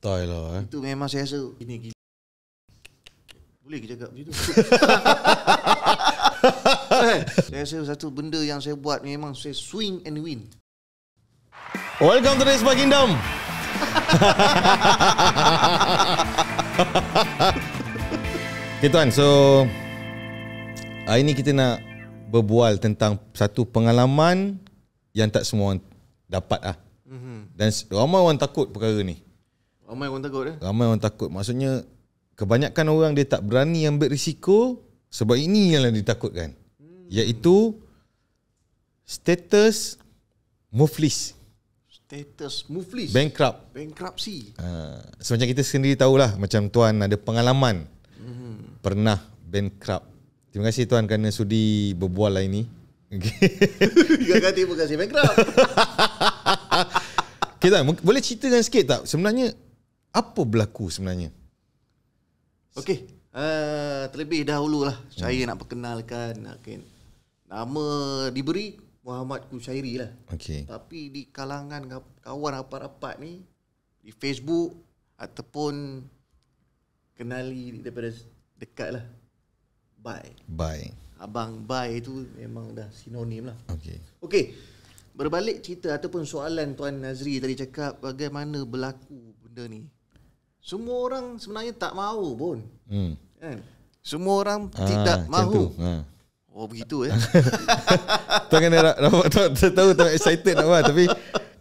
Tai lah eh. Itu memang saya rasa ini gila. Boleh kita cakap macam eh, saya rasa satu benda yang saya buat memang saya swing and win. Welcome to this kingdom. okay tuan, so hari ni kita nak berbual tentang satu pengalaman yang tak semua orang dapat ah. Mm-hmm. Dan ramai orang takut perkara ni. Ramai orang takut dia. Ramai orang takut. Maksudnya kebanyakan orang dia tak berani ambil risiko sebab ini yang dia ditakutkan. Hmm. Iaitu status muflis. Status muflis. Bankrupt. Bankruptcy. Uh, Semacam so kita sendiri tahulah macam tuan ada pengalaman hmm. pernah bankrupt. Terima kasih tuan kerana sudi berbual lah ini. Okay. Terima kasih bankrupt. Kita okay, boleh ceritakan sikit tak sebenarnya apa berlaku sebenarnya? Okey, uh, terlebih dahulu lah hmm. saya nak perkenalkan okay. nama diberi Muhammad Kusairi lah. Okey. Tapi di kalangan kawan rapat-rapat ni di Facebook ataupun kenali daripada dekat lah Bye. Bye. Abang Bye tu memang dah sinonim lah. Okey. Okey. Berbalik cerita ataupun soalan Tuan Nazri tadi cakap bagaimana berlaku benda ni. Semua orang sebenarnya tak mahu pun. Hmm. Kan? Semua orang ha, tidak mahu. Ha. Oh begitu ya. Tuan kena tak tahu tahu tak excited nak buat tapi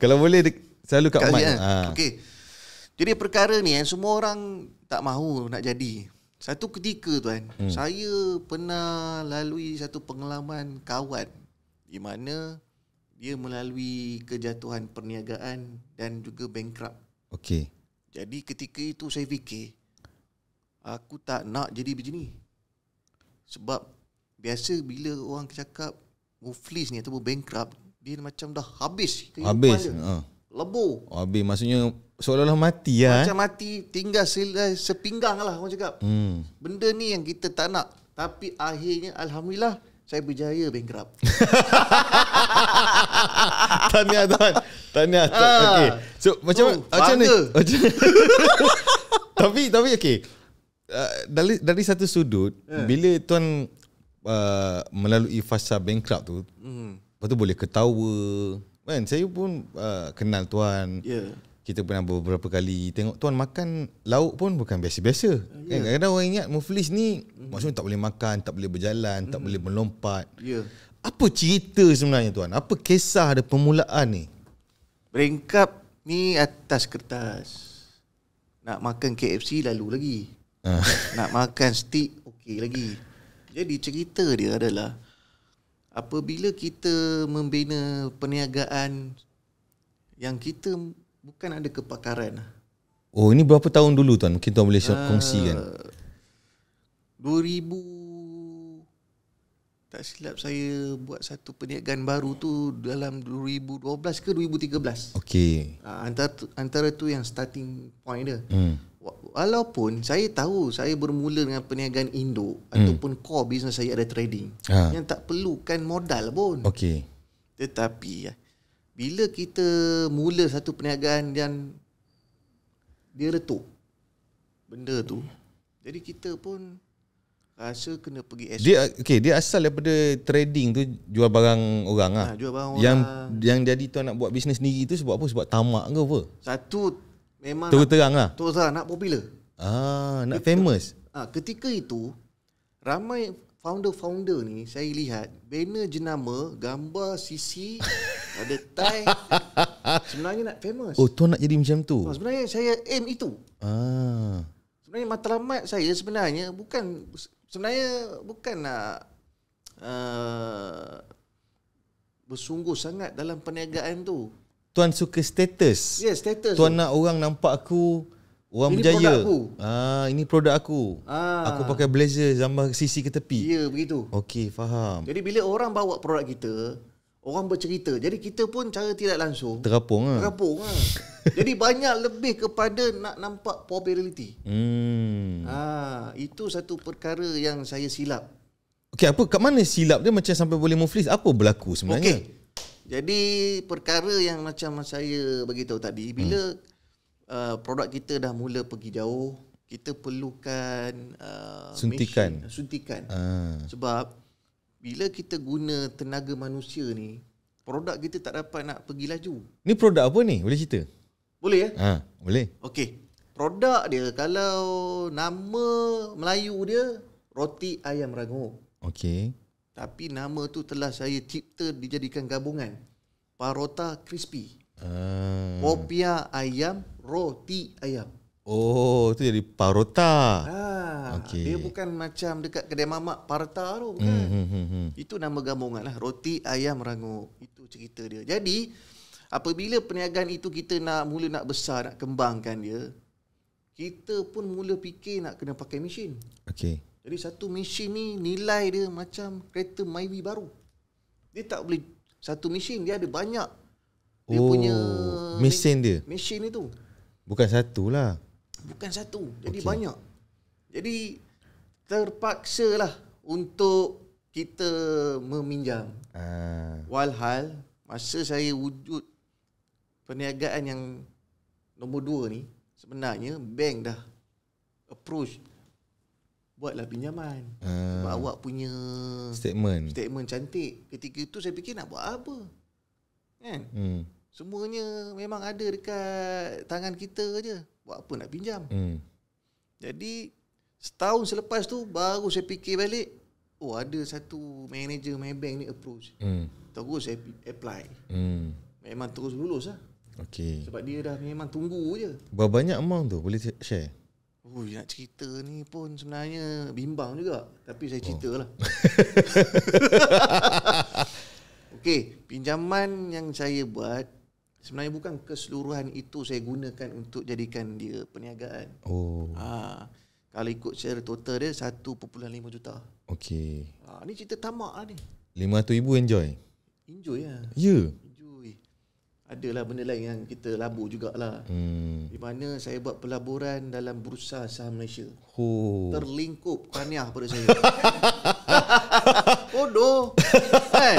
kalau boleh selalu kat mic. Ha. Okey. Jadi perkara ni kan semua orang tak mahu nak jadi. Satu ketika tuan, hmm. saya pernah lalui satu pengalaman kawan di mana dia melalui kejatuhan perniagaan dan juga bankrupt. Okey. Jadi ketika itu saya fikir aku tak nak jadi begini. Sebab biasa bila orang cakap muflis ni ataupun bankrupt dia macam dah habis habis ha. lebur oh, habis maksudnya seolah-olah mati ya macam eh. mati tinggal se- eh, sepinggang lah orang cakap hmm. benda ni yang kita tak nak tapi akhirnya alhamdulillah saya berjaya bankrupt. Tanya tuan. Tanya. Ha. Ah. Okay. So macam oh, macam ni. tapi tapi okey. Uh, dari dari satu sudut yeah. bila tuan uh, melalui fasa bankrupt tu mm. lepas tu boleh ketawa kan saya pun uh, kenal tuan yeah kita pernah beberapa kali tengok tuan makan lauk pun bukan biasa-biasa. Uh, ya. yeah. Kan, kadang-kadang orang ingat muflis ni mm-hmm. maksudnya tak boleh makan, tak boleh berjalan, mm-hmm. tak boleh melompat. Yeah. Apa cerita sebenarnya tuan? Apa kisah ada permulaan ni? Beringkap ni atas kertas. Nak makan KFC lalu lagi. Uh. Nak makan steak okey lagi. Jadi cerita dia adalah apabila kita membina perniagaan yang kita bukan ada kepakaran lah. Oh ini berapa tahun dulu tuan? Mungkin tuan boleh uh, ah, kongsikan 2000 Tak silap saya buat satu perniagaan baru tu Dalam 2012 ke 2013 Okey. uh, antara, tu, antara tu yang starting point dia hmm. Walaupun saya tahu saya bermula dengan perniagaan Indo hmm. Ataupun core business saya ada trading ha. Yang tak perlukan modal pun Okay Tetapi ya bila kita mula satu perniagaan dan dia retuk benda tu jadi kita pun rasa kena pergi SOP. dia okey dia asal daripada trading tu jual barang orang ah ha, jual barang orang yang orang. yang jadi tu nak buat bisnes sendiri tu sebab apa sebab tamak ke apa satu memang terus terang lah terus terang nak popular ah nak ketika, famous ah ha, ketika itu ramai founder-founder ni saya lihat banner jenama gambar sisi Ada tie Sebenarnya nak famous Oh tuan nak jadi macam tu oh, Sebenarnya saya aim itu ah. Sebenarnya matlamat saya sebenarnya Bukan Sebenarnya bukan nak uh, Bersungguh sangat dalam perniagaan tu Tuan suka status Ya yeah, status Tuan tu. nak orang nampak aku Orang ini berjaya Ini produk aku ah, Ini produk aku ah. Aku pakai blazer Zambah sisi ke tepi Ya yeah, begitu Okey faham Jadi bila orang bawa produk kita Orang bercerita Jadi kita pun cara tidak langsung Terapung lah Terapung lah Jadi banyak lebih kepada Nak nampak probability hmm. ha, Itu satu perkara yang saya silap Okey apa Kat mana silap dia Macam sampai boleh muflis Apa berlaku sebenarnya Okey Jadi perkara yang macam saya Beritahu tadi hmm. Bila hmm. uh, Produk kita dah mula pergi jauh Kita perlukan uh, Suntikan machine, Suntikan uh. Sebab bila kita guna tenaga manusia ni produk kita tak dapat nak pergi laju ni produk apa ni boleh cerita boleh ya ha boleh okey produk dia kalau nama Melayu dia roti ayam rangup okey tapi nama tu telah saya cipta dijadikan gabungan parota crispy ah uh. popia ayam roti ayam Oh, itu jadi parota. Ha, ah, okay. Dia bukan macam dekat kedai mamak parota tu bukan. Hmm, hmm, hmm, hmm. Itu nama gabungan lah. Roti ayam rangup. Itu cerita dia. Jadi, apabila perniagaan itu kita nak mula nak besar, nak kembangkan dia, kita pun mula fikir nak kena pakai mesin. Okay. Jadi satu mesin ni nilai dia macam kereta Myvi baru. Dia tak boleh satu mesin dia ada banyak. Dia oh, punya mesin dia. Mesin itu. Bukan satu lah. Bukan satu, jadi okay. banyak. Jadi terpaksa lah untuk kita meminjam. Uh. Walhal masa saya wujud perniagaan yang nombor dua ni sebenarnya bank dah approach buatlah pinjaman uh. sebab awak punya statement statement cantik ketika itu saya fikir nak buat apa kan hmm. semuanya memang ada dekat tangan kita je buat apa nak pinjam. Hmm. Jadi setahun selepas tu baru saya fikir balik, oh ada satu manager Maybank ni approach. Hmm. Terus saya apply. Hmm. Memang terus lulus lah. Okay. Sebab dia dah memang tunggu je. Berapa banyak amount tu boleh share? Oh, nak cerita ni pun sebenarnya bimbang juga. Tapi saya cerita oh. lah. Okay, pinjaman yang saya buat Sebenarnya bukan keseluruhan itu saya gunakan untuk jadikan dia perniagaan. Oh. Ha. Kalau ikut secara total dia 1.5 juta. Okey. Ha, ni cerita tamak lah ni. 500 ribu enjoy? Enjoy lah. Ya. Yeah. Enjoy. Adalah benda lain yang kita labur jugalah. Hmm. Di mana saya buat pelaburan dalam Bursa Saham Malaysia. Oh. Terlingkup taniah pada saya. Bodoh. kan?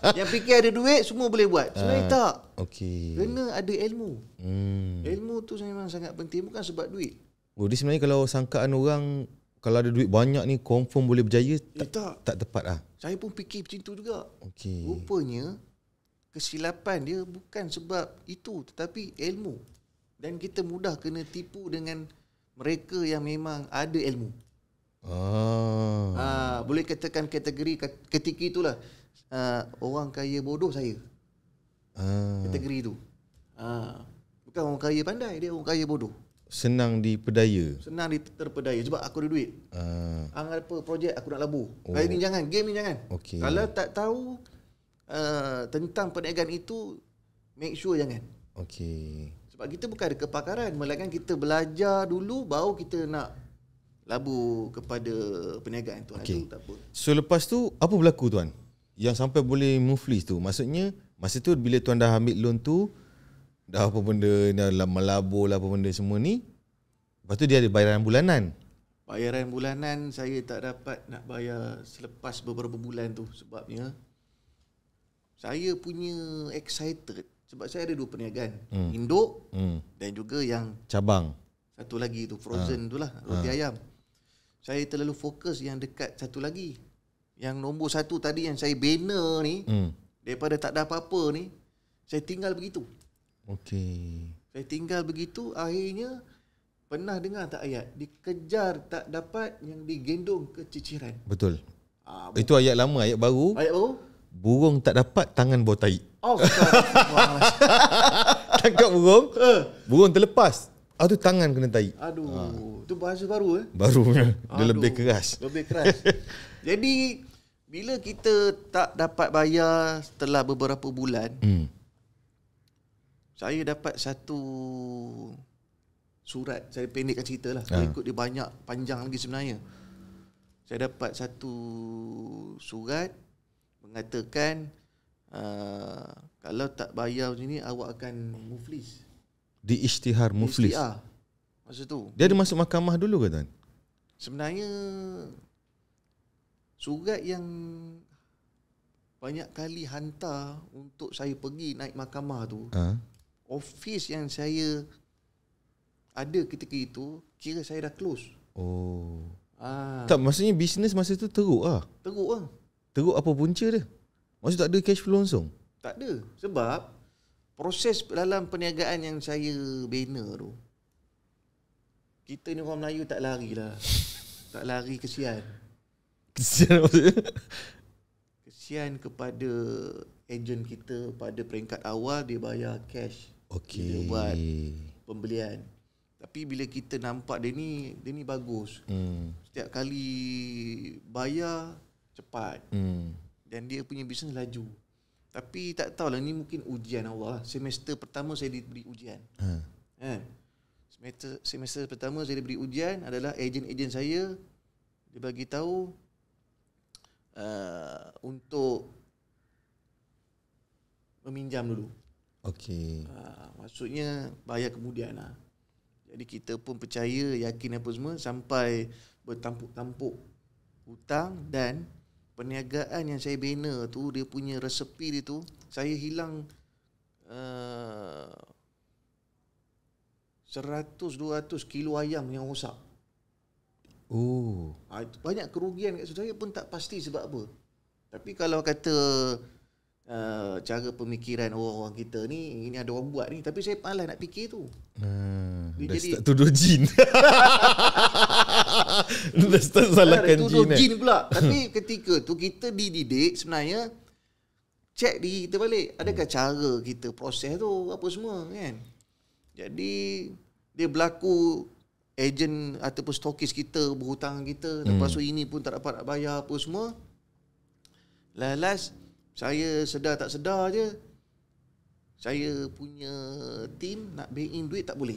Yang fikir ada duit Semua boleh buat Sebenarnya uh, tak okay. Kena ada ilmu hmm. Ilmu tu memang sangat penting Bukan sebab duit oh, Jadi sebenarnya kalau sangkaan orang Kalau ada duit banyak ni Confirm boleh berjaya eh, tak, tak. tak tepat lah Saya pun fikir macam tu juga okay. Rupanya Kesilapan dia bukan sebab itu Tetapi ilmu Dan kita mudah kena tipu dengan Mereka yang memang ada ilmu Ah. Ha, boleh katakan kategori ketika itulah uh, orang kaya bodoh saya. Ah. Kategori tu. Ah. Bukan orang kaya pandai, dia orang kaya bodoh. Senang diperdaya. Senang diterpedaya sebab aku ada duit. Ah. Hang apa projek aku nak labu. Oh. Kali ni jangan, game ni jangan. Okay. Kalau tak tahu uh, tentang perniagaan itu make sure jangan. Okey. Sebab kita bukan ada kepakaran, melainkan kita belajar dulu baru kita nak labu kepada perniagaan tu. Okay. Aduh, So lepas tu apa berlaku tuan? yang sampai boleh move list tu maksudnya masa tu bila tuan dah ambil loan tu dah apa benda dah melabur lah apa benda semua ni lepas tu dia ada bayaran bulanan bayaran bulanan saya tak dapat nak bayar selepas beberapa bulan tu sebabnya saya punya excited sebab saya ada dua perniagaan hmm. induk hmm. dan juga yang cabang satu lagi tu frozen ha. tu lah ha. roti ha. ayam saya terlalu fokus yang dekat satu lagi yang nombor satu tadi yang saya bina ni hmm. daripada tak ada apa-apa ni saya tinggal begitu okey saya tinggal begitu akhirnya pernah dengar tak ayat dikejar tak dapat yang digendong ke ciciran betul ha, itu ayat lama ayat baru ayat baru burung tak dapat tangan bau tai oh tangkap burung eh. burung terlepas Aduh tangan kena tai. Aduh, ha. tu bahasa baru eh? Barunya. Dia lebih keras. Lebih keras. Jadi bila kita tak dapat bayar setelah beberapa bulan hmm. saya dapat satu surat saya pendekkan cerita lah ah. saya ha. ikut dia banyak panjang lagi sebenarnya saya dapat satu surat mengatakan uh, kalau tak bayar macam ni awak akan muflis di ishtihar muflis maksud tu. Dia ada masuk mahkamah dulu ke tuan? Sebenarnya surat yang banyak kali hantar untuk saya pergi naik mahkamah tu ha? office yang saya ada ketika itu kira saya dah close oh ah. tak maksudnya bisnes masa tu teruk ah teruk ah teruk apa punca dia maksud tak ada cash flow langsung tak ada sebab proses dalam perniagaan yang saya bina tu kita ni orang Melayu tak larilah tak lari kesian Kesian Kesian kepada agent kita pada peringkat awal dia bayar cash. Okey. Dia buat pembelian. Tapi bila kita nampak dia ni, dia ni bagus. Hmm. Setiap kali bayar cepat. Hmm. Dan dia punya bisnes laju. Tapi tak tahulah ni mungkin ujian Allah. Semester pertama saya diberi ujian. Ha. Kan? Semester semester pertama saya diberi ujian adalah ejen-ejen saya dia bagi tahu Uh, untuk meminjam dulu. Okey. Uh, maksudnya bayar kemudian lah. Jadi kita pun percaya, yakin apa semua sampai bertampuk-tampuk hutang dan perniagaan yang saya bina tu dia punya resepi dia tu saya hilang uh, 100 200 kilo ayam yang rosak. Oh. Ha, banyak kerugian kat saudara pun tak pasti sebab apa. Tapi kalau kata uh, cara pemikiran orang-orang kita ni ini ada orang buat ni tapi saya malas nak fikir tu. Hmm. Dia jadi, tuduh jin. dah start salahkan jin. Tuduh jin kan? pula. tapi ketika tu kita dididik sebenarnya cek diri kita balik adakah hmm. cara kita proses tu apa semua kan. Jadi dia berlaku agent ataupun stokis kita berhutang kita hmm. lepas tu ini pun tak dapat bayar apa semua last, last saya sedar tak sedar je saya punya team nak bank in duit tak boleh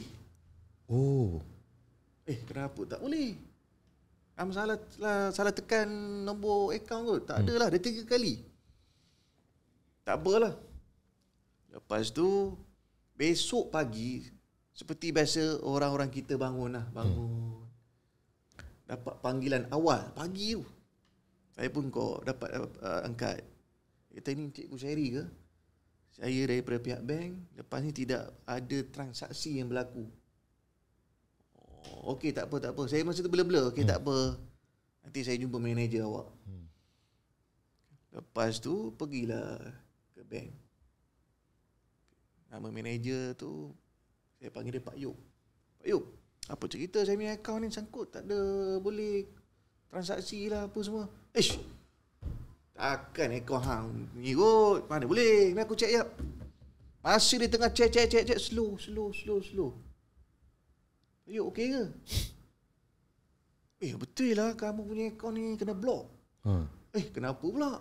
oh eh kenapa tak boleh Am salah lah, salah tekan nombor akaun kot. Tak hmm. adalah, hmm. ada tiga kali. Tak apalah. Lepas tu besok pagi seperti biasa orang-orang kita bangun lah Bangun hmm. Dapat panggilan awal Pagi tu Saya pun kau dapat uh, angkat Kata eh, ni cikgu Syairi ke Saya daripada pihak bank Lepas ni tidak ada transaksi yang berlaku oh, Okey tak apa tak apa Saya masa tu bela-bela Okey hmm. tak apa Nanti saya jumpa manager awak hmm. Lepas tu pergilah ke bank Nama manager tu saya panggil dia Pak Yop. Pak Yop, apa cerita saya punya akaun ni sangkut tak ada boleh transaksi lah apa semua. Ish. Takkan akaun hang ni kot. Mana boleh? Ni aku cek jap. Masih di tengah cek cek cek cek slow slow slow slow. Pak Yop okey ke? Eh betul lah kamu punya akaun ni kena block. Hmm. Eh kenapa pula?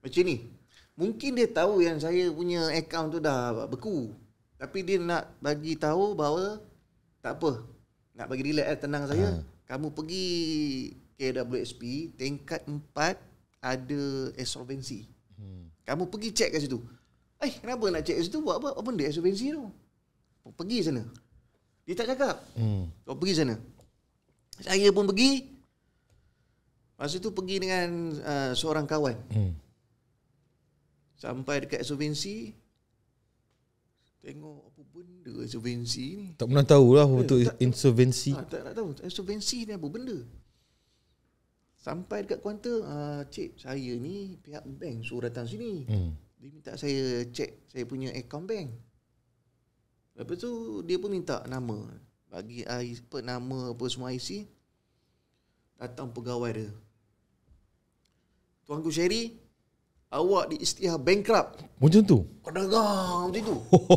Macam ni. Mungkin dia tahu yang saya punya akaun tu dah beku. Tapi dia nak bagi tahu bahawa tak apa. Nak bagi relax eh, tenang saya. Uh. Kamu pergi KWSP tingkat 4 ada insolvensi. Hmm. Kamu pergi check kat situ. Eh, kenapa nak check kat situ? Buat apa? Apa benda insolvensi tu? Pergi sana. Dia tak cakap. Hmm. Kau pergi sana. Saya pun pergi. Masa itu pergi dengan uh, seorang kawan. Hmm. Sampai dekat insolvensi, Tengok apa benda insolvensi ni. Tak pernah tahu lah apa eh, betul tak, insolvensi. Ha, ah, tak nak tahu. Insolvensi ni apa benda. Sampai dekat kuantum, uh, ah, cik saya ni pihak bank suruh datang sini. Hmm. Dia minta saya cek saya punya account bank. Lepas tu dia pun minta nama. Bagi apa, nama apa semua IC. Datang pegawai dia. Tuanku Sherry, Awak di istiha bankrupt Macam tu? Pedagang macam tu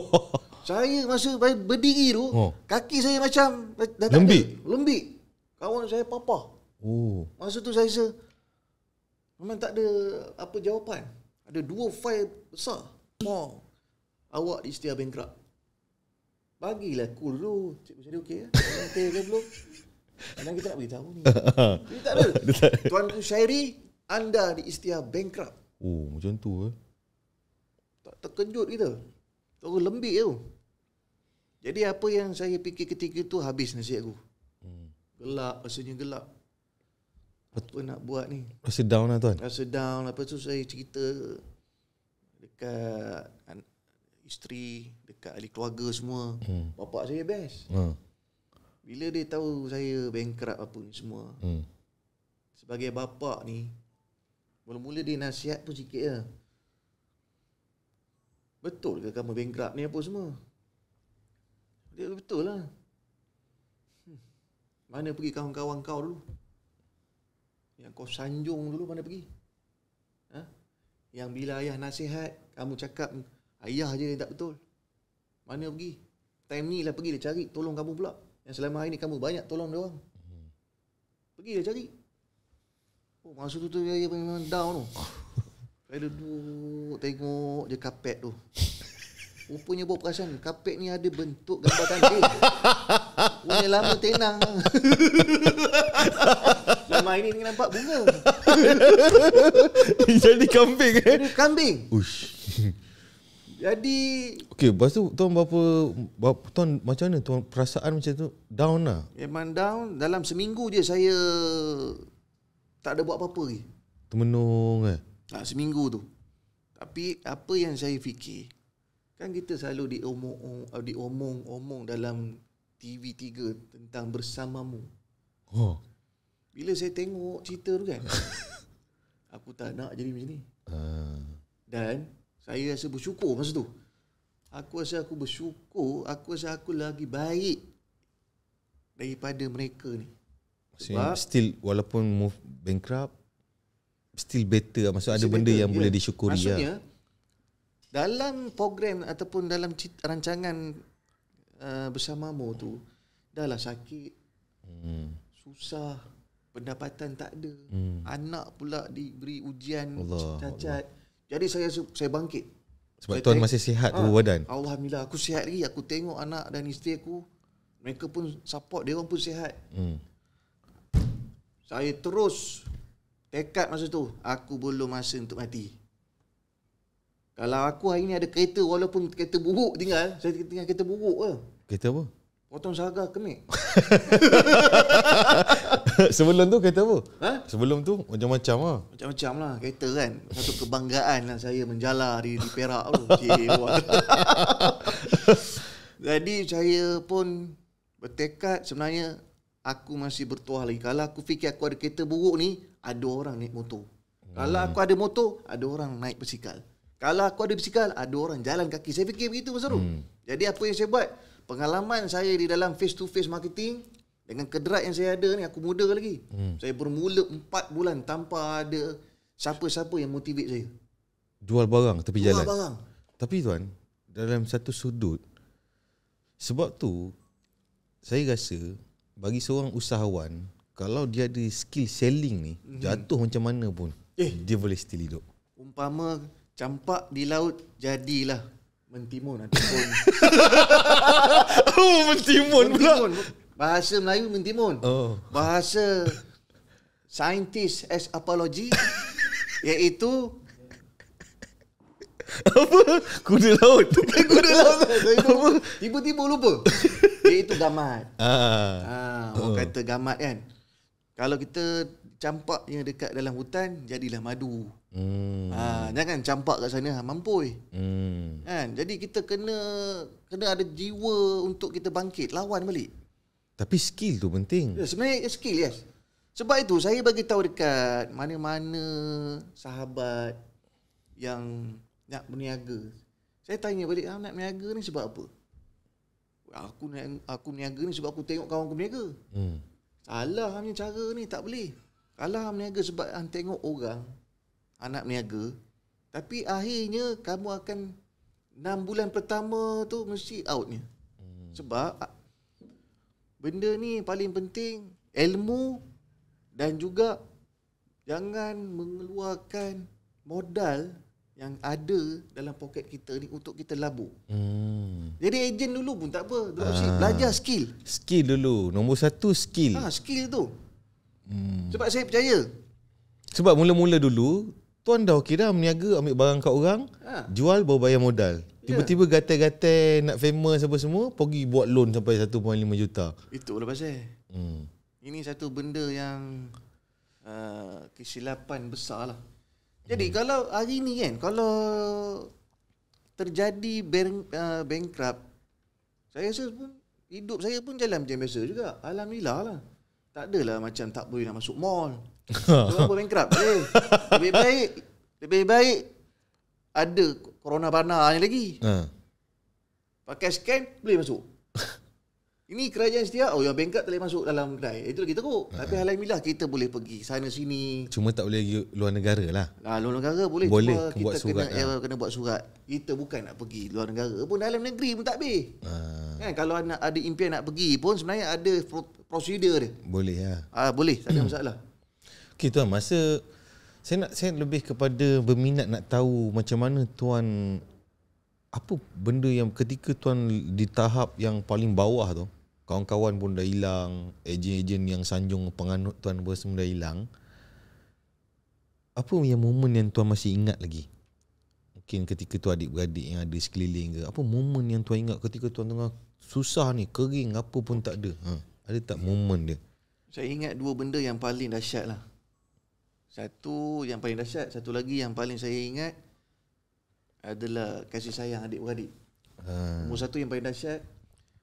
Saya masa berdiri tu oh. Kaki saya macam Lembik? Lembik Kawan saya papa oh. Masa tu saya rasa Memang tak ada apa jawapan Ada dua file besar oh. Awak di istiha bankrupt Bagilah cool dulu Cikgu saya okey ya? Okey ke belum? Kadang kita nak beritahu ni Dia Tuan Syairi Anda di istiha bankrupt Oh macam tu eh Tak terkejut kita Orang lembik tu Jadi apa yang saya fikir ketika tu Habis nasi aku hmm. Gelap Rasanya gelap Apa nak buat ni Rasa down lah tuan Rasa down apa tu saya cerita Dekat Isteri Dekat ahli keluarga semua hmm. Bapak saya best hmm. Bila dia tahu saya bankrupt apa ni semua hmm. Sebagai bapa ni Mula-mula dia nasihat pun sikit ya Betul ke kamu bankrupt ni apa semua? Dia betul lah. Hmm. Mana pergi kawan-kawan kau dulu? Yang kau sanjung dulu mana pergi? Ha? Yang bila ayah nasihat, kamu cakap ayah je yang tak betul. Mana pergi? Time ni lah pergi dia cari tolong kamu pula. Yang selama hari ni kamu banyak tolong dia orang. Hmm. Pergi dia cari. Oh, masa tu tu dia memang down tu. Saya duduk tengok je kapet tu. Rupanya buat perasan Kapet ni ada bentuk gambar tanda Punya lama tenang Lama ini ni nampak bunga Jadi kambing eh Jadi kambing Ush. Jadi Okay lepas tu tuan berapa, berapa Tuan macam mana tuan perasaan macam tu Down lah Memang down Dalam seminggu je saya tak ada buat apa-apa lagi Termenung eh Tak ha, seminggu tu Tapi apa yang saya fikir Kan kita selalu diomong eh, Diomong Omong dalam TV3 Tentang bersamamu Oh Bila saya tengok cerita tu kan Aku tak nak jadi macam ni uh. Dan Saya rasa bersyukur masa tu Aku rasa aku bersyukur Aku rasa aku lagi baik Daripada mereka ni sebab still walaupun move bankrupt still better lah. maksud still ada benda better, yang yeah. boleh ya. disyukuri ya. Maksudnya, lah. dalam program ataupun dalam rancangan uh, bersamamu tu dah lah sakit hmm. susah pendapatan tak ada hmm. anak pula diberi ujian Allah, cacat Allah. jadi saya saya bangkit sebab saya tuan tengok, masih sihat ah, tu ha, badan alhamdulillah aku sihat lagi aku tengok anak dan isteri aku mereka pun support dia orang pun sihat hmm saya terus tekad masa tu aku belum masa untuk mati. Kalau aku hari ni ada kereta walaupun kereta buruk tinggal, saya tinggal kereta buruk ke. Kereta apa? Potong saga kemik. Sebelum tu kereta apa? Ha? Sebelum tu macam-macam lah. Macam-macam lah kereta kan. Satu kebanggaan lah saya menjalar di, di Perak tu. Jadi saya pun bertekad sebenarnya aku masih bertuah lagi. Kalau aku fikir aku ada kereta buruk ni, ada orang naik motor. Hmm. Kalau aku ada motor, ada orang naik basikal. Kalau aku ada basikal, ada orang jalan kaki. Saya fikir begitu Mas hmm. Jadi apa yang saya buat? Pengalaman saya di dalam face to face marketing dengan kederat yang saya ada ni, aku muda lagi. Hmm. Saya bermula 4 bulan tanpa ada siapa-siapa yang motivate saya. Jual barang tapi Jual jalan. Jual barang. Tapi tuan, dalam satu sudut sebab tu saya rasa bagi seorang usahawan kalau dia ada skill selling ni mm-hmm. jatuh macam mana pun eh. dia boleh still hidup umpama campak di laut jadilah mentimun ataupun oh mentimun, mentimun. Pula. bahasa Melayu mentimun oh. bahasa scientist as apology iaitu Apa? Kuda laut. Bukan kuda laut. Tiba-tiba lupa. Dia itu gamat. Ah. Ah, orang oh. kata gamat kan. Kalau kita campak yang dekat dalam hutan, jadilah madu. Hmm. Ah, jangan campak kat sana, ah, mampu. Hmm. Kan? Jadi kita kena kena ada jiwa untuk kita bangkit, lawan balik. Tapi skill tu penting. Ya, sebenarnya skill, yes. Sebab itu saya bagi tahu dekat mana-mana sahabat yang nak berniaga. Saya tanya balik, ah, nak berniaga ni sebab apa? Aku nak aku berniaga ni sebab aku tengok kawan aku berniaga. Hmm. Salah punya cara ni tak boleh. Kalah berniaga sebab ah, tengok orang anak berniaga. Tapi akhirnya kamu akan 6 bulan pertama tu mesti outnya. Hmm. Sebab benda ni paling penting ilmu dan juga jangan mengeluarkan modal yang ada dalam poket kita ni untuk kita labur. Hmm. Jadi ejen dulu pun tak apa. Dulu ah. belajar skill. Skill dulu. Nombor satu skill. Ah, skill tu. Hmm. Sebab saya percaya. Sebab mula-mula dulu, tuan dah okey dah meniaga, ambil barang kat orang, ah. jual baru bayar modal. Tiba-tiba yeah. gata gatai nak famous apa semua, pergi buat loan sampai 1.5 juta. Itulah pasal. Hmm. Ini satu benda yang uh, kesilapan besar lah. Jadi hmm. kalau hari ni kan kalau terjadi bank uh, bankrupt saya rasa pun hidup saya pun jalan macam biasa juga. Alhamdulillah lah. Tak adalah macam tak boleh nak masuk mall. kalau pun bankrupt. Eh, lebih baik lebih baik ada corona bana lagi. Hmm. Pakai scan boleh masuk. Ini kerajaan setia Oh yang bankrupt tak boleh masuk dalam kedai Itu lagi teruk uh-huh. Tapi alhamdulillah kita boleh pergi sana sini Cuma tak boleh pergi luar negara lah ha, Luar negara boleh Boleh Cuma kita buat kena, surat kena, ya, lah. kena buat surat Kita bukan nak pergi luar negara pun Dalam negeri pun tak boleh ah. uh-huh. kan, Kalau anak ada impian nak pergi pun Sebenarnya ada prosedur dia Boleh lah ya. ha, Boleh tak ada masalah Okay tuan masa saya nak saya lebih kepada berminat nak tahu macam mana tuan apa benda yang ketika tuan di tahap yang paling bawah tu kawan-kawan pun dah hilang, ejen-ejen yang sanjung penganut tuan apa semua dah hilang. Apa yang momen yang tuan masih ingat lagi? Mungkin ketika tu adik-beradik yang ada sekeliling ke. Apa momen yang tuan ingat ketika tuan tengah susah ni, kering, apa pun tak ada. Ha, ada tak momen dia? Saya ingat dua benda yang paling dahsyat lah. Satu yang paling dahsyat, satu lagi yang paling saya ingat adalah kasih sayang adik-beradik. Ha. Nombor satu yang paling dahsyat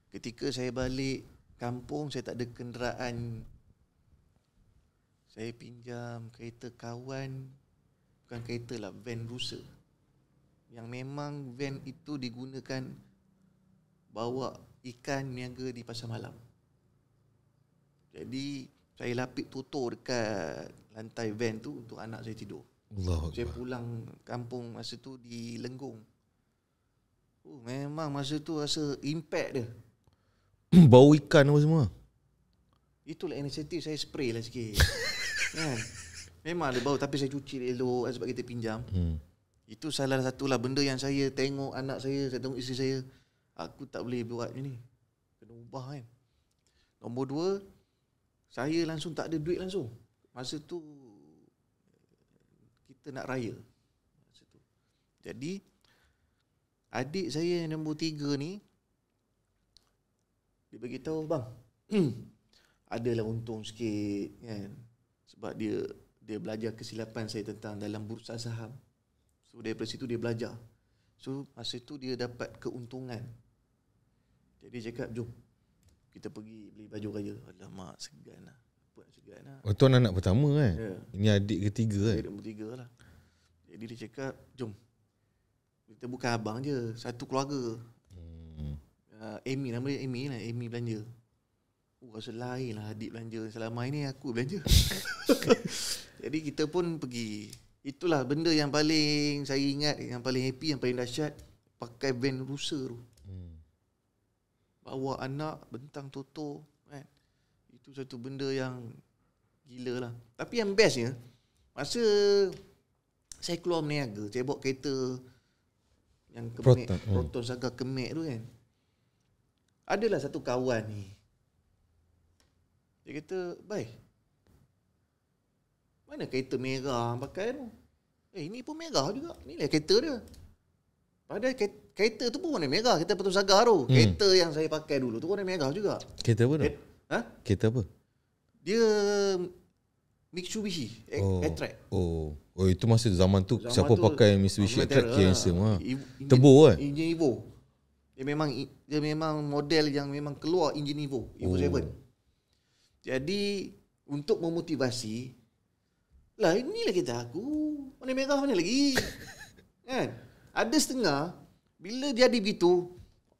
Ketika saya balik kampung saya tak ada kenderaan. Saya pinjam kereta kawan bukan kereta lah van rusak. Yang memang van itu digunakan bawa ikan niaga di pasar malam. Jadi saya lapik tutur dekat lantai van tu untuk anak saya tidur. Allah saya Allah. pulang kampung masa tu di Lenggong. Oh, memang masa tu rasa impact dia. Hmm, bau ikan apa semua. Itulah inisiatif saya spray lah sikit. kan? Memang ada bau tapi saya cuci elok kan, sebab kita pinjam. Hmm. Itu salah satu lah benda yang saya tengok anak saya, saya tengok isteri saya. Aku tak boleh buat ni. Kena ubah kan. Nombor dua, saya langsung tak ada duit langsung. Masa tu, kita nak raya. Jadi, adik saya yang nombor tiga ni, dia bagi tahu bang hmm. adalah untung sikit kan sebab dia dia belajar kesilapan saya tentang dalam bursa saham so daripada situ dia belajar so masa itu dia dapat keuntungan jadi dia cakap jom kita pergi beli baju raya alamak segan lah apa nak lah? Oh lah anak pertama kan yeah. ini adik ketiga kan adik ketiga lah jadi dia cakap jom kita bukan abang je satu keluarga uh, Amy nama dia Amy lah Amy belanja Oh rasa lain lah adik belanja Selama ini aku belanja Jadi kita pun pergi Itulah benda yang paling saya ingat Yang paling happy, yang paling dahsyat Pakai van rusa tu hmm. Bawa anak, bentang toto kan? Itu satu benda yang gila lah Tapi yang bestnya Masa saya keluar meniaga Saya bawa kereta yang kemek, Proton, hmm. Proton Saga kemek tu kan adalah satu kawan ni Dia kata Bye Mana kereta merah pakai tu Eh ini pun merah juga Ni lah kereta dia Padahal kereta tu pun warna merah Kereta Patung Saga tu hmm. Kereta yang saya pakai dulu tu warna merah juga Kereta apa tu? Ha? Kereta apa? Dia Mitsubishi oh. Attract Oh Oh itu masa zaman tu zaman siapa tu, pakai Mitsubishi Attract Kia Insum Tebo kan? Ini Evo. Dia memang dia memang model yang memang keluar engine Evo, Evo oh. 7. Jadi untuk memotivasi lah inilah kita aku. Mana merah mana lagi? kan? Ada setengah bila jadi begitu,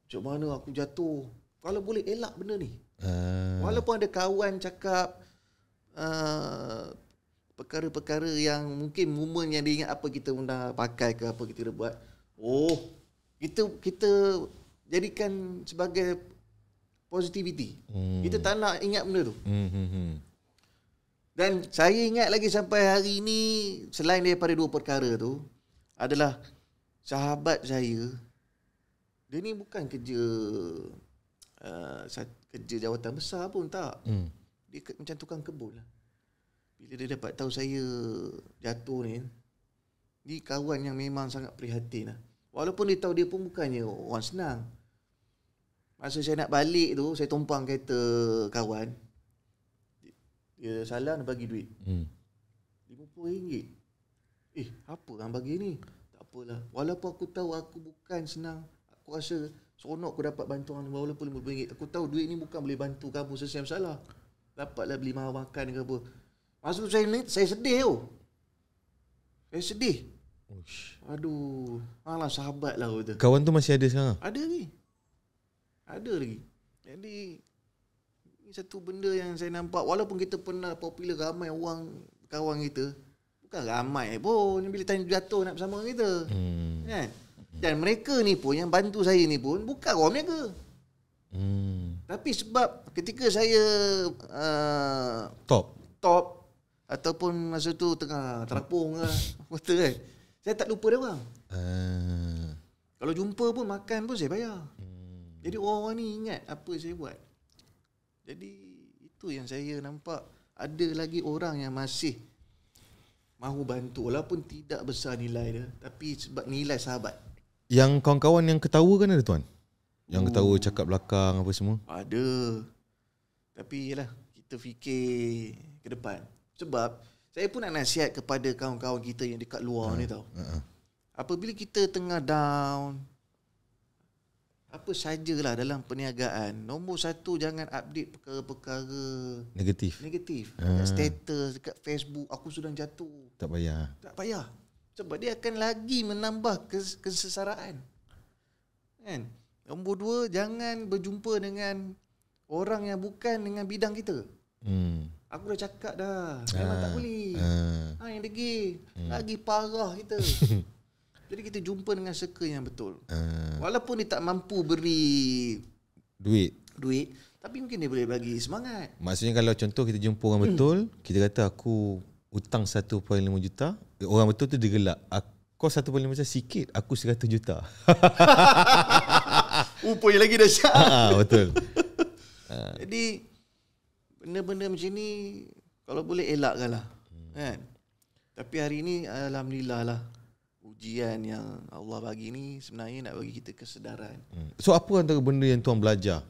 macam mana aku jatuh? Kalau boleh elak benda ni. Uh. Walaupun ada kawan cakap uh, perkara-perkara yang mungkin moment yang dia ingat apa kita pernah pakai ke apa kita dah buat. Oh, kita kita jadikan sebagai positivity. Hmm. Kita tak nak ingat benda tu. Hmm, hmm, hmm. Dan saya ingat lagi sampai hari ini selain daripada dua perkara tu adalah sahabat saya dia ni bukan kerja uh, kerja jawatan besar pun tak. Hmm. Dia ke, macam tukang kebun lah. Bila dia dapat tahu saya jatuh ni, dia kawan yang memang sangat prihatin lah. Walaupun dia tahu dia pun bukannya orang senang. Masa saya nak balik tu Saya tumpang kereta kawan Dia salah nak bagi duit RM50 hmm. Eh apa yang bagi ni Tak apalah Walaupun aku tahu aku bukan senang Aku rasa seronok aku dapat bantuan Walaupun RM50 Aku tahu duit ni bukan boleh bantu kamu Sesuai Salah. Dapatlah beli mahal makan ke apa Masa saya ni saya sedih tu Saya sedih Aduh Alah sahabat lah Kawan tu masih ada sekarang? Ada ni ada lagi. Jadi ini satu benda yang saya nampak walaupun kita pernah popular ramai orang kawan kita bukan ramai pun bila tanya jatuh nak bersama kita. Hmm. Kan? Dan mereka ni pun yang bantu saya ni pun bukan orang niaga. Hmm. Tapi sebab ketika saya uh, top top ataupun masa tu tengah terapung lah, kata kan. Saya tak lupa dia orang. Uh. Kalau jumpa pun makan pun saya bayar. Hmm. Jadi orang-orang ni ingat apa saya buat. Jadi itu yang saya nampak ada lagi orang yang masih mahu bantu walaupun tidak besar nilai dia tapi sebab nilai sahabat. Yang kawan-kawan yang ketawa kan ada tuan? Yang Ooh. ketawa cakap belakang apa semua? Ada. Tapi yalah kita fikir ke depan. Sebab saya pun nak nasihat kepada kawan-kawan kita yang dekat luar ha. ni tau. Ha. Apabila kita tengah down, apa sajalah dalam perniagaan nombor satu jangan update perkara-perkara negatif negatif uh. status dekat Facebook aku sudah jatuh tak payah tak payah sebab dia akan lagi menambah kes- kesesaraan kan nombor dua jangan berjumpa dengan orang yang bukan dengan bidang kita hmm aku dah cakap dah ah. memang uh. tak boleh uh. ha yang lagi hmm. lagi parah kita Jadi kita jumpa dengan circle yang betul. Uh, Walaupun dia tak mampu beri duit. Duit, tapi mungkin dia boleh bagi semangat. Maksudnya kalau contoh kita jumpa orang betul, hmm. kita kata aku hutang 1.5 juta, orang betul tu digelak. Ah, kau 1.5 juta sikit, aku 100 juta. Upoi lagi dah syak. Ha, ah, betul. Jadi benda-benda macam ni kalau boleh elakkanlah. Hmm. Kan? Tapi hari ni alhamdulillah lah ujian yang Allah bagi ni sebenarnya nak bagi kita kesedaran. Hmm. So apa antara benda yang tuan belajar?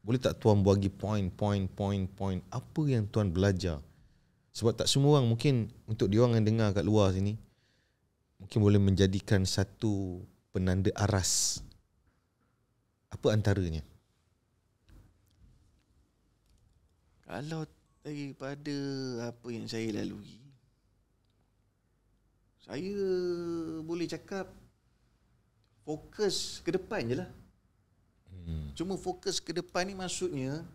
Boleh tak tuan bagi point point point point apa yang tuan belajar? Sebab tak semua orang mungkin untuk diorang yang dengar kat luar sini mungkin boleh menjadikan satu penanda aras. Apa antaranya? Kalau daripada apa yang saya lalui saya boleh cakap fokus ke depan je lah. Hmm. Cuma fokus ke depan ni maksudnya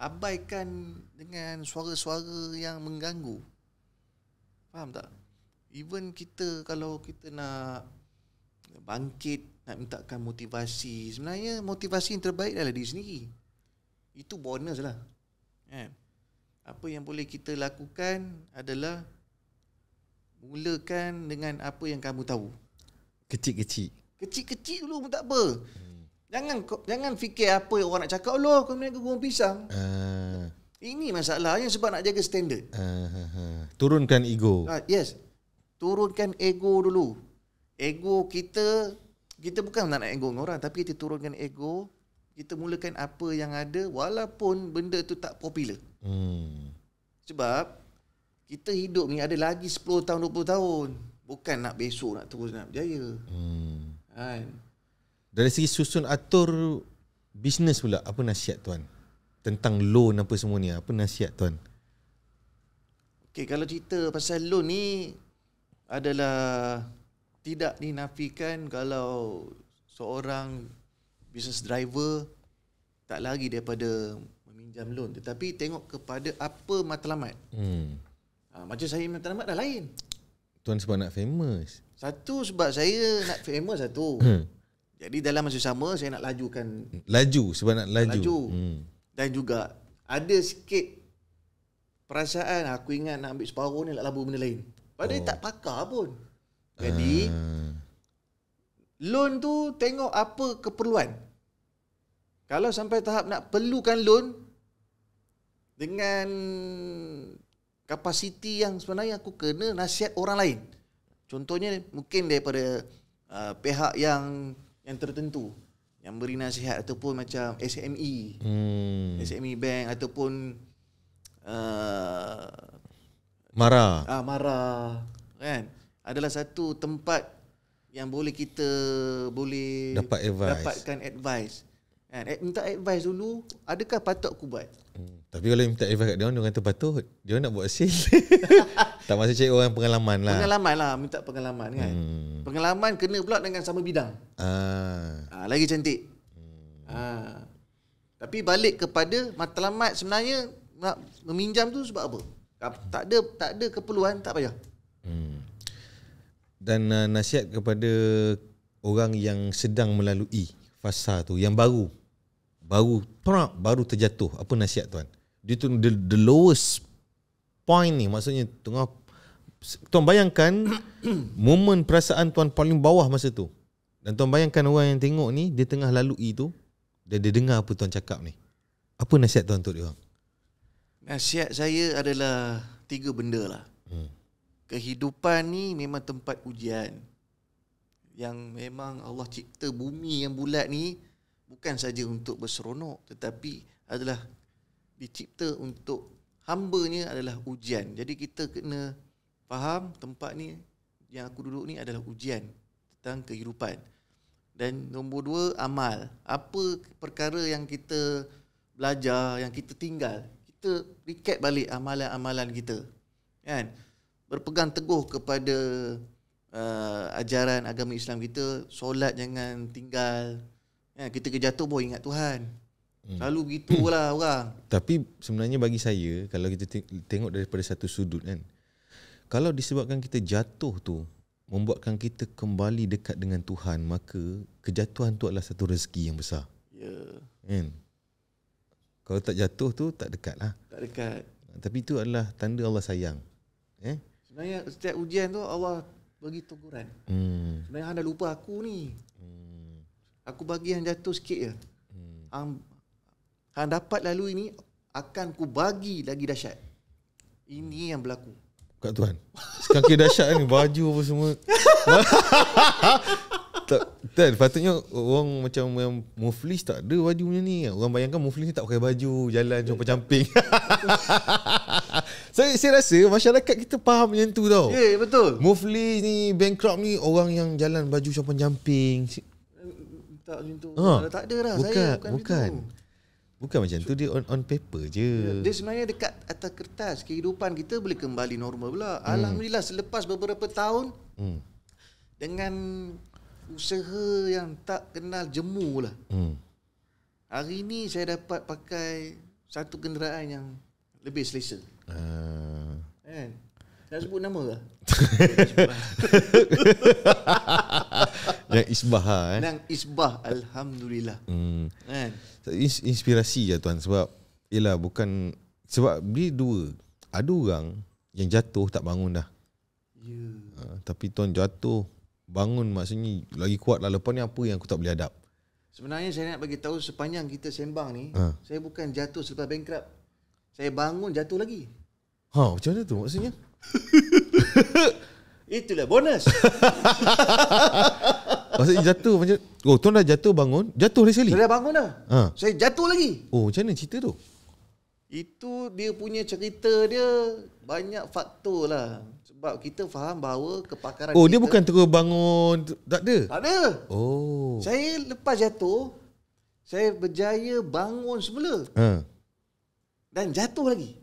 abaikan dengan suara-suara yang mengganggu. Faham tak? Even kita kalau kita nak bangkit, nak mintakan motivasi, sebenarnya motivasi yang terbaik adalah diri sendiri. Itu bonus lah. Kan? Apa yang boleh kita lakukan adalah Mulakan dengan apa yang kamu tahu. Kecil-kecil. Kecil-kecil dulu pun tak apa. Hmm. Jangan jangan fikir apa yang orang nak cakap. Allah, kau minat ke gurung pisang. Uh. Ini masalahnya sebab nak jaga standard. Uh, uh, uh. Turunkan ego. Uh, yes. Turunkan ego dulu. Ego kita, kita bukan nak nak ego dengan orang. Tapi kita turunkan ego. Kita mulakan apa yang ada walaupun benda tu tak popular. Hmm. Sebab kita hidup ni ada lagi 10 tahun 20 tahun bukan nak besok nak terus nak berjaya hmm. kan dari segi susun atur bisnes pula apa nasihat tuan tentang loan apa semua ni apa nasihat tuan Okay, kalau cerita pasal loan ni adalah tidak dinafikan kalau seorang business driver tak lari daripada meminjam loan. Tetapi tengok kepada apa matlamat. Hmm. Ah, macam saya minta tanamat dah lain. Tuan sebab nak famous. Satu sebab saya nak famous satu. Hmm. Jadi dalam masa sama saya nak lajukan laju sebab nak laju. laju. Hmm. Dan juga ada sikit perasaan ah, aku ingat nak ambil separuh ni nak labur benda lain. Padahal oh. tak pakar pun. Jadi ah. loan tu tengok apa keperluan. Kalau sampai tahap nak perlukan loan dengan kapasiti yang sebenarnya aku kena nasihat orang lain. Contohnya mungkin daripada uh, pihak yang yang tertentu yang beri nasihat ataupun macam SME. Hmm. SME bank ataupun uh, Mara. Ah Mara kan. Adalah satu tempat yang boleh kita boleh dapat advice. Dapatkan advice. Kan? Eh, minta advice dulu, adakah patut aku buat? Hmm. Tapi kalau minta advice kat dia orang, dia kata patut. Dia nak buat sale. tak masa cari orang pengalaman lah. Pengalaman lah, minta pengalaman kan. Hmm. Pengalaman kena pula dengan sama bidang. Ah. Ah, lagi cantik. Hmm. Ah. Tapi balik kepada matlamat sebenarnya nak meminjam tu sebab apa? Hmm. Tak ada tak ada keperluan tak payah. Hmm. Dan uh, nasihat kepada orang yang sedang melalui fasa tu yang baru baru trap baru terjatuh apa nasihat tuan dia tu the, the lowest point ni maksudnya tengah tuan bayangkan momen perasaan tuan paling bawah masa tu dan tuan bayangkan orang yang tengok ni dia tengah lalu itu dia dia dengar apa tuan cakap ni apa nasihat tuan untuk dia orang nasihat saya adalah tiga benda lah hmm. kehidupan ni memang tempat ujian yang memang Allah cipta bumi yang bulat ni bukan saja untuk berseronok tetapi adalah dicipta untuk hambanya adalah ujian. Jadi kita kena faham tempat ni yang aku duduk ni adalah ujian tentang kehidupan. Dan nombor dua, amal. Apa perkara yang kita belajar, yang kita tinggal, kita recap balik amalan-amalan kita. Kan? Berpegang teguh kepada uh, ajaran agama Islam kita, solat jangan tinggal, Ha, kita jatuh boleh ingat Tuhan. Hmm. Selalu begitulah orang. Tapi sebenarnya bagi saya, kalau kita tengok daripada satu sudut kan, kalau disebabkan kita jatuh tu, membuatkan kita kembali dekat dengan Tuhan, maka kejatuhan tu adalah satu rezeki yang besar. Ya. Kan? Kalau tak jatuh tu, tak dekat lah. Tak dekat. Ha, tapi itu adalah tanda Allah sayang. Eh? Sebenarnya setiap ujian tu, Allah bagi teguran. Hmm. Sebenarnya anda lupa aku ni. Aku bagi yang jatuh sikit je. Hmm. Hang, hang dapat lalu ini, akan ku bagi lagi dahsyat. Ini yang berlaku. Kat Tuhan. Sekarang kira dahsyat ni baju apa semua. Tuan, patutnya orang macam yang muflis tak ada baju macam ni. Orang bayangkan muflis ni tak pakai baju, jalan macam pecamping. Saya, saya rasa masyarakat kita faham macam tu tau. Ya, yeah, betul. Mufli ni, bankrupt ni orang yang jalan baju macam jamping letak macam tu ha. tak ada lah bukan, saya bukan, bukan. Tu. bukan macam tu dia on, on paper je dia sebenarnya dekat atas kertas kehidupan kita boleh kembali normal pula hmm. alhamdulillah selepas beberapa tahun hmm. dengan usaha yang tak kenal jemu lah hmm. hari ini saya dapat pakai satu kenderaan yang lebih selesa uh. kan saya sebut nama ke? Yang isbah ha, eh. Yang isbah Alhamdulillah hmm. Kan? Inspirasi je tuan Sebab Yelah bukan Sebab dia dua Ada orang Yang jatuh tak bangun dah yeah. ha, Tapi tuan jatuh Bangun maksudnya Lagi kuat lah Lepas ni apa yang aku tak boleh hadap Sebenarnya saya nak bagi tahu Sepanjang kita sembang ni ha. Saya bukan jatuh selepas bankrupt Saya bangun jatuh lagi Ha macam mana tu maksudnya Itulah bonus Pasal dia jatuh macam Oh tuan dah jatuh bangun Jatuh dari sekali Dia dah bangun dah ha. Saya jatuh lagi Oh macam mana cerita tu Itu dia punya cerita dia Banyak faktor lah Sebab kita faham bahawa Kepakaran Oh kita, dia bukan terus bangun Tak ada Tak ada Oh Saya lepas jatuh Saya berjaya bangun semula ha. Dan jatuh lagi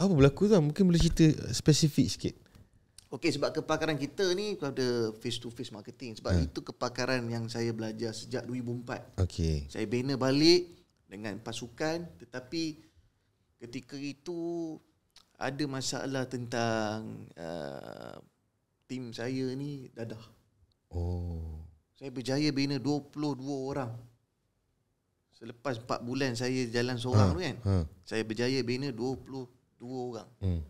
Apa berlaku tu Mungkin boleh cerita spesifik sikit Okey sebab kepakaran kita ni pada face to face marketing sebab ha. itu kepakaran yang saya belajar sejak 2004. Okey. Saya bina balik dengan pasukan tetapi ketika itu ada masalah tentang uh, tim saya ni dadah. Oh. Saya berjaya bina 22 orang. Selepas 4 bulan saya jalan seorang ha. tu kan. Ha. Saya berjaya bina 22 orang. Hmm.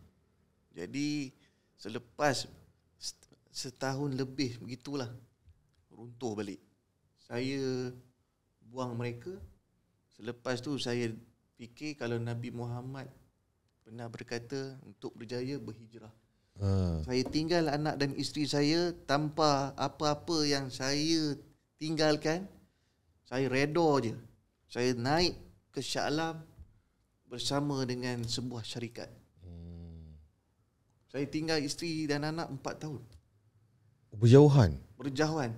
Jadi Selepas setahun lebih begitulah runtuh balik. Saya buang mereka. Selepas tu saya fikir kalau Nabi Muhammad pernah berkata untuk berjaya berhijrah. Ha. Saya tinggal anak dan isteri saya tanpa apa-apa yang saya tinggalkan. Saya redo je. Saya naik ke Syalam bersama dengan sebuah syarikat. Saya tinggal isteri dan anak 4 tahun. Berjauhan? Berjauhan.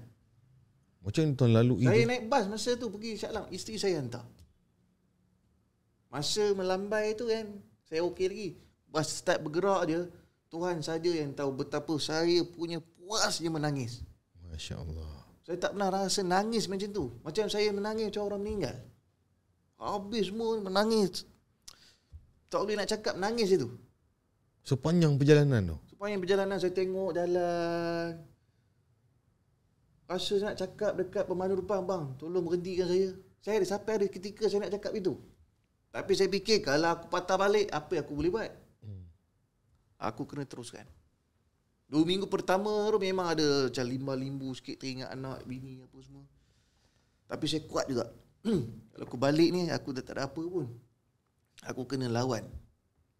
Macam tahun lalu Saya itu. naik bas masa tu pergi Shah Alam. Isteri saya hantar. Masa melambai tu kan, saya okey lagi. Bas start bergerak je, Tuhan saja yang tahu betapa saya punya puasnya menangis. Masya Allah. Saya tak pernah rasa nangis macam tu. Macam saya menangis macam orang meninggal. Habis semua menangis. Tak boleh nak cakap nangis itu. Sepanjang perjalanan tu Sepanjang perjalanan saya tengok jalan Rasa saya nak cakap dekat pemandu rupa bang Tolong berhentikan saya Saya ada sampai ada ketika saya nak cakap itu Tapi saya fikir kalau aku patah balik Apa yang aku boleh buat hmm. Aku kena teruskan Dua minggu pertama tu memang ada Macam limba-limbu sikit teringat anak, bini apa semua Tapi saya kuat juga Kalau aku balik ni aku dah tak ada apa pun Aku kena lawan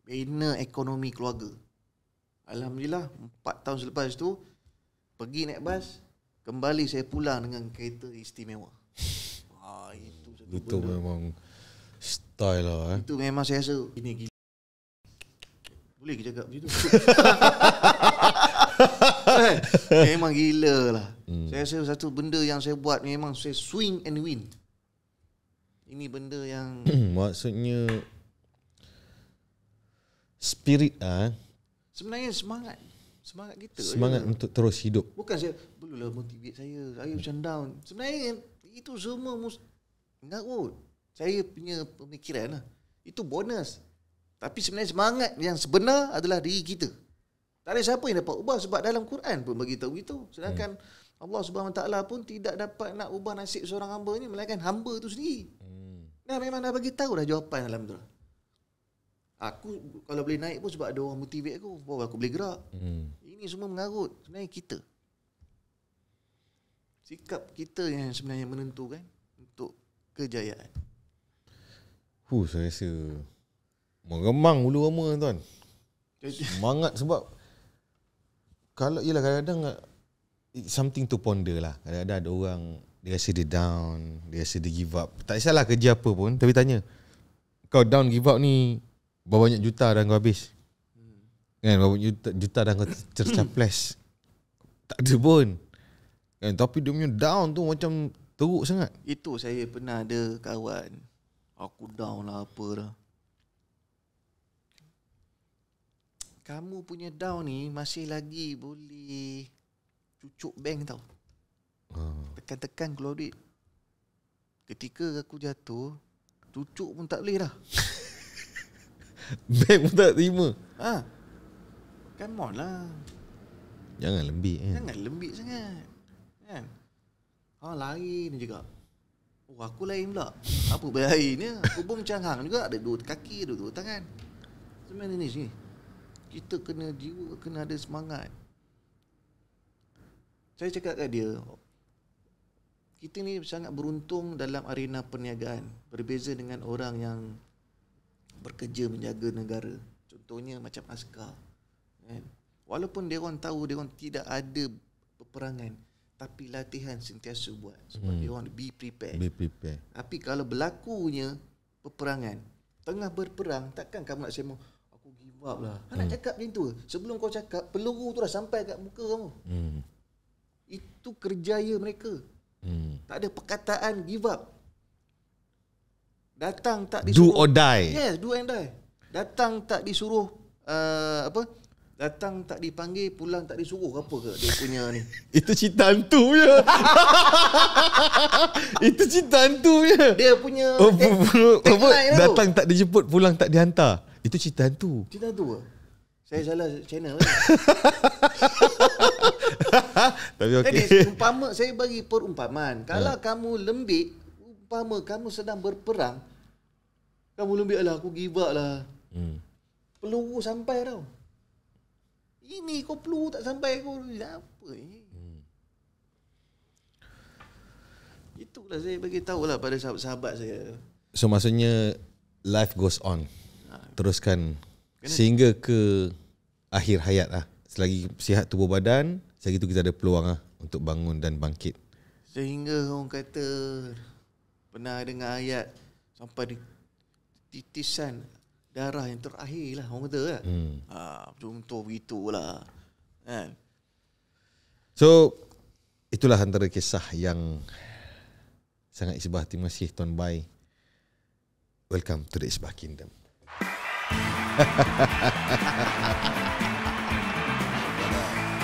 bina ekonomi keluarga. Alhamdulillah 4 tahun selepas tu pergi naik bas kembali saya pulang dengan kereta istimewa. Wah, itu satu itu memang style lah eh. Itu memang saya rasa ini gila. Boleh kita cakap macam eh, memang gila lah. Hmm. Saya rasa satu benda yang saya buat memang saya swing and win. Ini benda yang Maksudnya spirit ah. Uh, Sebenarnya semangat. Semangat kita. Semangat je. untuk terus hidup. Bukan saya belulah motivate saya. Saya hmm. macam down. Sebenarnya itu semua mus ngarut. Saya punya pemikiran lah. Itu bonus. Tapi sebenarnya semangat yang sebenar adalah diri kita. Tak ada siapa yang dapat ubah sebab dalam Quran pun tahu itu. Sedangkan hmm. Allah SWT pun tidak dapat nak ubah nasib seorang hamba ni melainkan hamba itu sendiri. Hmm. Nah memang dah bagi tahu dah jawapan dalam tu. Aku kalau boleh naik pun sebab ada orang motivate aku. Wow, aku boleh gerak. Hmm. Ini semua mengarut. Sebenarnya kita. Sikap kita yang sebenarnya menentukan untuk kejayaan. Huh, saya rasa meremang bulu rama tuan. Semangat sebab kalau ialah kadang-kadang it's eh, something to ponder lah. Kadang-kadang ada orang dia rasa dia down, dia rasa dia give up. Tak salah kerja apa pun, tapi tanya kau down give up ni Berapa banyak juta dah kau habis hmm. Kan berapa juta, juta dah kau tercaples hmm. Tak ada pun kan? Tapi dia punya down tu macam teruk sangat Itu saya pernah ada kawan Aku down lah apa dah Kamu punya down ni masih lagi boleh cucuk bank tau. Ha. Tekan-tekan keluar duit. Ketika aku jatuh, cucuk pun tak boleh dah. Bank pun tak terima ha. Come on lah Jangan lembik kan Jangan lembik sangat Kan Ha lari ni juga Oh aku lain pula Apa berlari ni Aku pun macam hang juga Ada dua kaki Ada dua tangan Semua ni ni sini Kita kena jiwa Kena ada semangat Saya cakap kat dia Kita ni sangat beruntung Dalam arena perniagaan Berbeza dengan orang yang bekerja menjaga negara contohnya macam askar kan walaupun dia orang tahu dia orang tidak ada peperangan tapi latihan sentiasa buat sebab dia orang be prepared be prepared tapi kalau berlakunya peperangan tengah berperang takkan kamu nak sembang aku give up lah hmm. nak cakap macam tu sebelum kau cakap peluru tu dah sampai kat muka kamu hmm. itu kerjaya mereka hmm. tak ada perkataan give up datang tak disuruh do or die yes do and die datang tak disuruh uh, apa datang tak dipanggil pulang tak disuruh apa ke dia punya ni itu cerita hantu punya itu cerita hantu punya dia punya oh, eh, apa, apa, datang tak dijemput pulang tak dihantar itu cerita hantu cerita hantu ke saya salah channel Tapi okay. Jadi umpama saya bagi perumpamaan. Kalau uh. kamu lembik, umpama kamu sedang berperang kamu lebih lah aku give lah hmm. peluru sampai tau ini kau peluru tak sampai aku apa ni hmm. itulah saya bagi tahu lah pada sahabat-sahabat saya so maksudnya life goes on ha. teruskan Kena sehingga ke akhir hayat lah selagi sihat tubuh badan selagi tu kita ada peluang lah untuk bangun dan bangkit sehingga orang kata pernah dengar ayat sampai di titisan darah yang terakhir lah orang kata lah. Hmm. Ha, contoh begitulah. Kan? So itulah antara kisah yang sangat isbah terima kasih Tuan Bai. Welcome to the Isbah Kingdom.